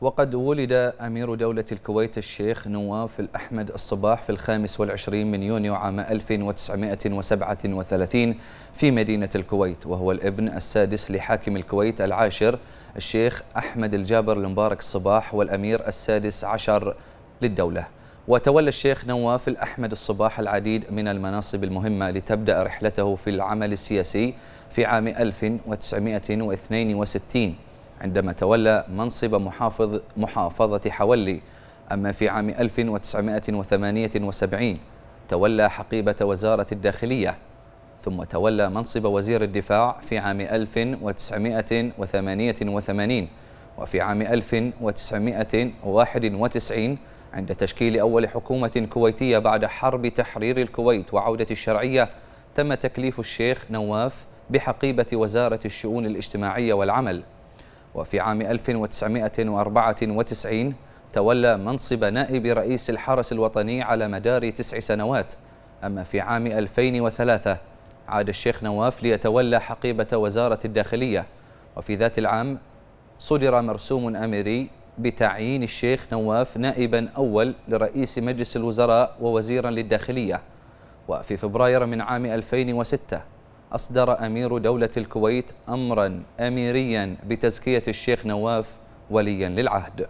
وقد ولد أمير دولة الكويت الشيخ نواف الأحمد الصباح في الخامس والعشرين من يونيو عام 1937 في مدينة الكويت وهو الابن السادس لحاكم الكويت العاشر الشيخ أحمد الجابر المبارك الصباح والأمير السادس عشر للدولة وتولى الشيخ نواف الأحمد الصباح العديد من المناصب المهمة لتبدأ رحلته في العمل السياسي في عام 1962 عندما تولى منصب محافظ محافظة حولي أما في عام 1978 تولى حقيبة وزارة الداخلية ثم تولى منصب وزير الدفاع في عام 1988 وفي عام 1991 عند تشكيل أول حكومة كويتية بعد حرب تحرير الكويت وعودة الشرعية تم تكليف الشيخ نواف بحقيبة وزارة الشؤون الاجتماعية والعمل وفي عام 1994 تولى منصب نائب رئيس الحرس الوطني على مدار تسع سنوات أما في عام 2003 عاد الشيخ نواف ليتولى حقيبة وزارة الداخلية وفي ذات العام صدر مرسوم أميري بتعيين الشيخ نواف نائبا أول لرئيس مجلس الوزراء ووزيرا للداخلية وفي فبراير من عام 2006 أصدر أمير دولة الكويت أمرا أميريا بتزكية الشيخ نواف وليا للعهد